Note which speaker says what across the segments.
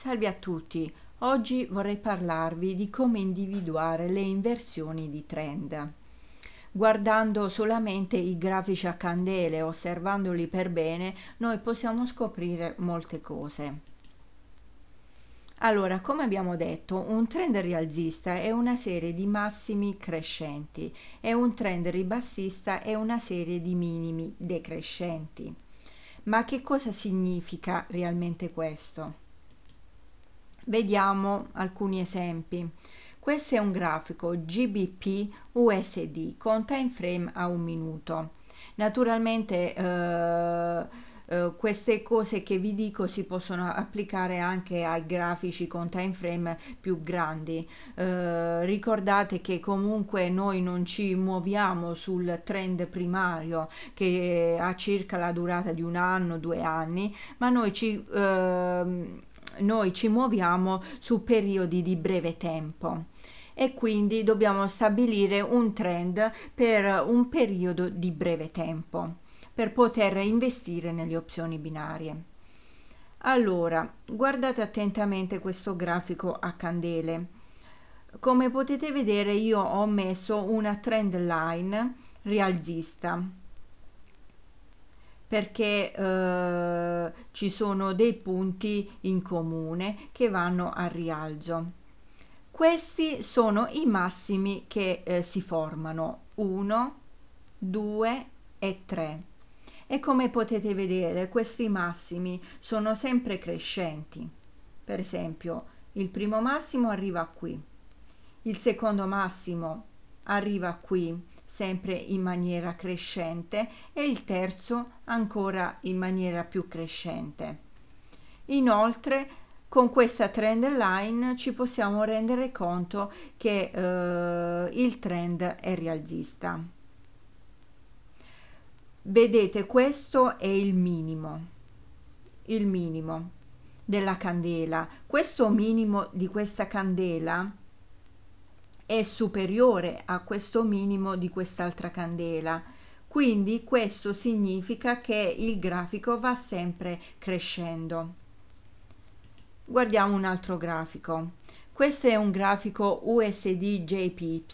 Speaker 1: Salve a tutti. Oggi vorrei parlarvi di come individuare le inversioni di trend. Guardando solamente i grafici a candele, osservandoli per bene, noi possiamo scoprire molte cose. Allora, come abbiamo detto, un trend rialzista è una serie di massimi crescenti e un trend ribassista è una serie di minimi decrescenti. Ma che cosa significa realmente questo? Vediamo alcuni esempi. Questo è un grafico GBP USD, con time frame a un minuto. Naturalmente eh, eh, queste cose che vi dico si possono applicare anche ai grafici con time frame più grandi. Eh, ricordate che comunque noi non ci muoviamo sul trend primario che ha circa la durata di un anno, due anni, ma noi ci ehm, noi ci muoviamo su periodi di breve tempo e quindi dobbiamo stabilire un trend per un periodo di breve tempo per poter investire nelle opzioni binarie. Allora, guardate attentamente questo grafico a candele. Come potete vedere io ho messo una trend line rialzista perché eh, ci sono dei punti in comune che vanno a rialzo. Questi sono i massimi che eh, si formano 1, 2 e 3. E come potete vedere questi massimi sono sempre crescenti. Per esempio il primo massimo arriva qui, il secondo massimo arriva qui, sempre in maniera crescente e il terzo ancora in maniera più crescente. Inoltre con questa trend line ci possiamo rendere conto che eh, il trend è rialzista. Vedete questo è il minimo, il minimo della candela. Questo minimo di questa candela è superiore a questo minimo di quest'altra candela. Quindi questo significa che il grafico va sempre crescendo. Guardiamo un altro grafico. Questo è un grafico USD JPY,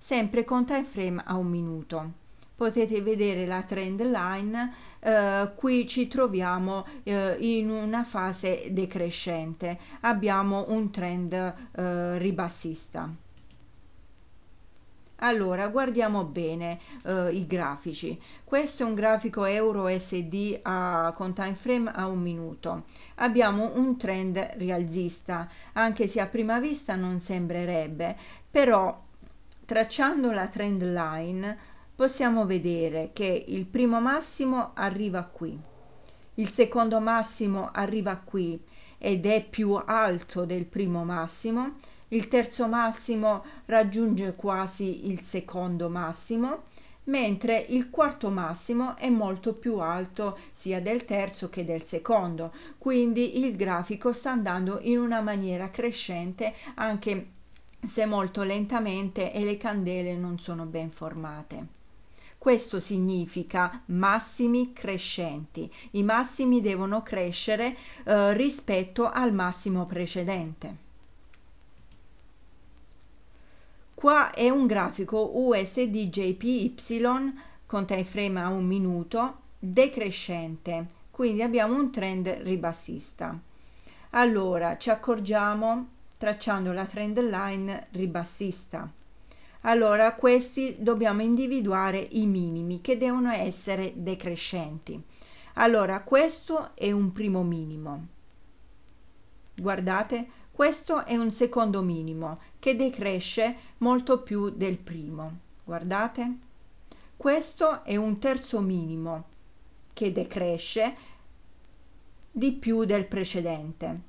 Speaker 1: sempre con time frame a un minuto. Potete vedere la trend line, eh, qui ci troviamo eh, in una fase decrescente, abbiamo un trend eh, ribassista. Allora, guardiamo bene eh, i grafici. Questo è un grafico euro SD a, con time frame a un minuto. Abbiamo un trend rialzista, anche se a prima vista non sembrerebbe, però tracciando la trend line possiamo vedere che il primo massimo arriva qui, il secondo massimo arriva qui ed è più alto del primo massimo, il terzo massimo raggiunge quasi il secondo massimo, mentre il quarto massimo è molto più alto sia del terzo che del secondo, quindi il grafico sta andando in una maniera crescente anche se molto lentamente e le candele non sono ben formate. Questo significa massimi crescenti. I massimi devono crescere eh, rispetto al massimo precedente. Qua è un grafico USDJPY con time frame a un minuto decrescente, quindi abbiamo un trend ribassista. Allora, ci accorgiamo tracciando la trend line ribassista. Allora, questi dobbiamo individuare i minimi che devono essere decrescenti. Allora, questo è un primo minimo. Guardate, questo è un secondo minimo che decresce molto più del primo. Guardate. Questo è un terzo minimo che decresce di più del precedente.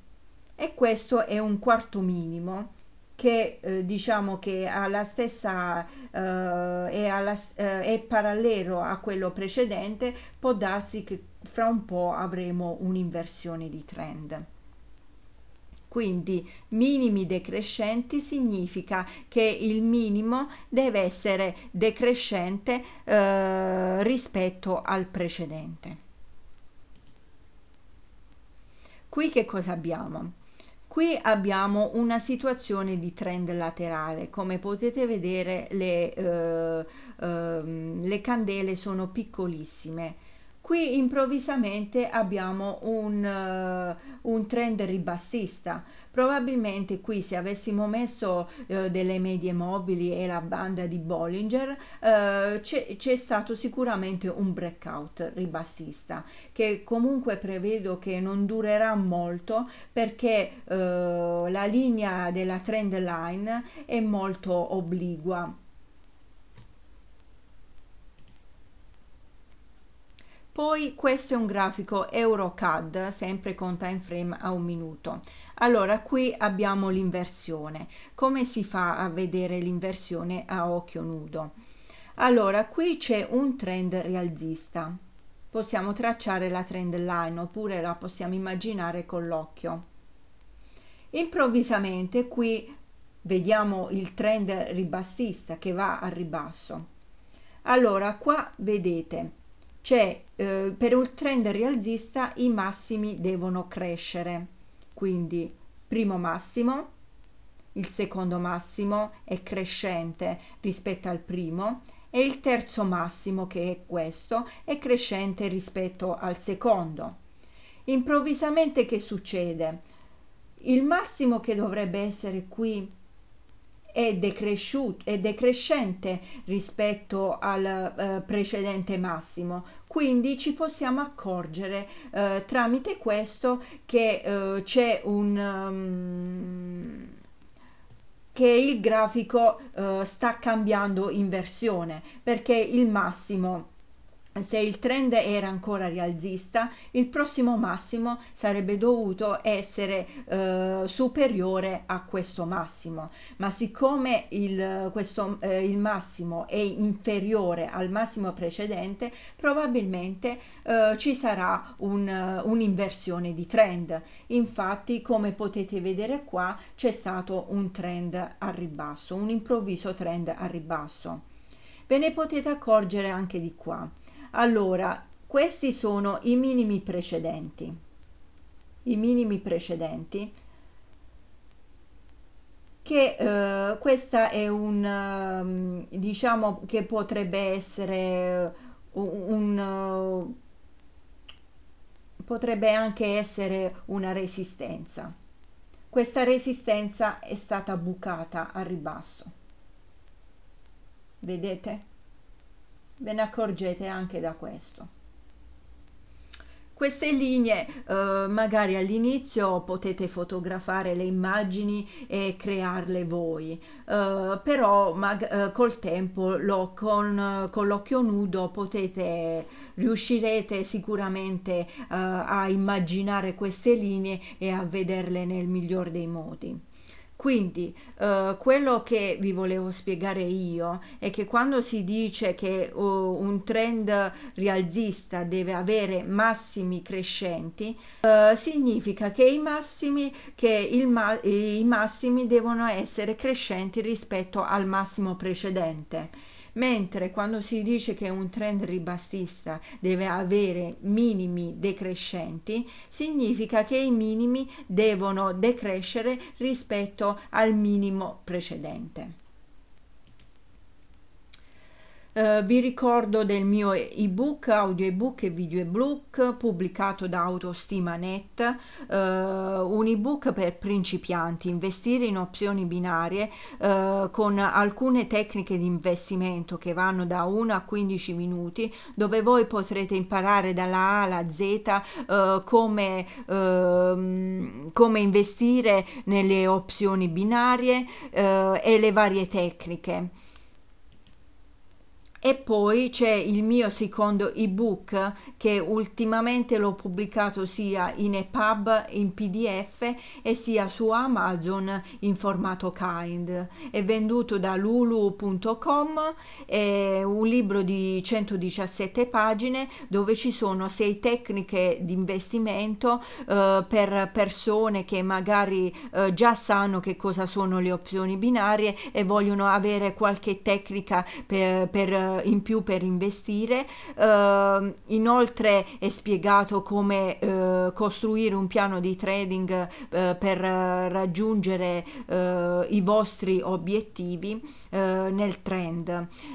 Speaker 1: E questo è un quarto minimo che eh, diciamo che ha la stessa, eh, è, alla, eh, è parallelo a quello precedente, può darsi che fra un po' avremo un'inversione di trend. Quindi minimi decrescenti significa che il minimo deve essere decrescente eh, rispetto al precedente. Qui che cosa abbiamo? Qui abbiamo una situazione di trend laterale, come potete vedere le, eh, eh, le candele sono piccolissime, Qui improvvisamente abbiamo un, uh, un trend ribassista. Probabilmente qui se avessimo messo uh, delle medie mobili e la banda di Bollinger uh, c'è stato sicuramente un breakout ribassista che comunque prevedo che non durerà molto perché la linea della trend line è molto obliqua Poi questo è un grafico EuroCAD, sempre con time frame a un minuto. Allora, qui abbiamo l'inversione. Come si fa a vedere l'inversione a occhio nudo? Allora, qui c'è un trend rialzista. Possiamo tracciare la trend line oppure la possiamo immaginare con l'occhio. Improvvisamente qui vediamo il trend ribassista che va al ribasso. Allora, qua vedete cioè eh, per un trend rialzista i massimi devono crescere, quindi primo massimo, il secondo massimo è crescente rispetto al primo e il terzo massimo che è questo è crescente rispetto al secondo. Improvvisamente che succede? Il massimo che dovrebbe essere qui è, è decrescente rispetto al eh, precedente massimo quindi ci possiamo accorgere eh, tramite questo che eh, c'è un um, che il grafico eh, sta cambiando in versione perché il massimo è se il trend era ancora rialzista, il prossimo massimo sarebbe dovuto essere eh, superiore a questo massimo, ma siccome il, questo, eh, il, massimo è inferiore al massimo precedente, probabilmente eh, ci sarà un'inversione di trend. Infatti, come potete vedere qua, c'è stato un trend a ribasso, un improvviso trend a ribasso. Ve ne potete accorgere anche di qua allora, questi sono i minimi precedenti. I minimi precedenti che eh, questa è un ehm, diciamo che potrebbe essere eh, un, un eh, potrebbe anche essere una resistenza. Questa resistenza è stata bucata al ribasso. Vedete? ve ne accorgete anche da questo queste linee eh, magari all'inizio potete fotografare le immagini e crearle voi eh, però mag- eh, col tempo lo, con, con, l'occhio nudo potete riuscirete sicuramente eh, a immaginare queste linee e a vederle nel miglior dei modi quindi eh, quello che vi volevo spiegare io è che quando si dice che oh, un trend rialzista deve avere massimi crescenti, eh, significa che, i massimi, che ma i massimi devono essere crescenti rispetto al massimo precedente. Mentre quando si dice che un trend ribassista deve avere minimi decrescenti, significa che i minimi devono decrescere rispetto al minimo precedente. Eh, vi ricordo del mio ebook, audio ebook e video ebook pubblicato da Autostimanet, eh, un ebook per principianti, investire in opzioni binarie eh, con alcune tecniche di investimento che vanno da 1 a 15 minuti, dove voi potrete imparare dalla A alla Z eh, come, ehm, come investire nelle opzioni binarie eh, e le varie tecniche. E poi c'è il mio secondo ebook che ultimamente l'ho pubblicato sia in EPUB in PDF e sia su Amazon in formato Kind. È venduto da lulu.com, è un libro di 117 pagine dove ci sono sei tecniche di investimento eh, per persone che magari eh, già sanno che cosa sono le opzioni binarie e vogliono avere qualche tecnica per, per in più per investire. Eh, inoltre è spiegato come eh, costruire un piano di trading eh, per eh, raggiungere eh, i vostri obiettivi nel trend.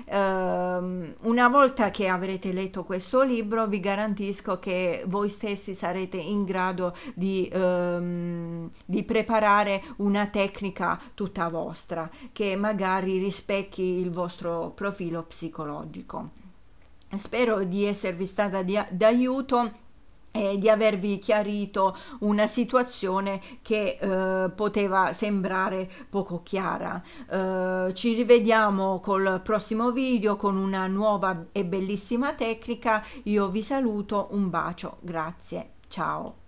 Speaker 1: Ehm, una volta che avrete letto questo libro vi garantisco che voi stessi sarete in grado di, ehm, di preparare una tecnica tutta vostra che magari rispecchi il vostro profilo psicologico psicologico. Spero di esservi stata d'aiuto e di avervi chiarito una situazione che eh, poteva sembrare poco chiara. Eh, ci rivediamo col prossimo video con una nuova e bellissima tecnica. Io vi saluto, un bacio, grazie, ciao.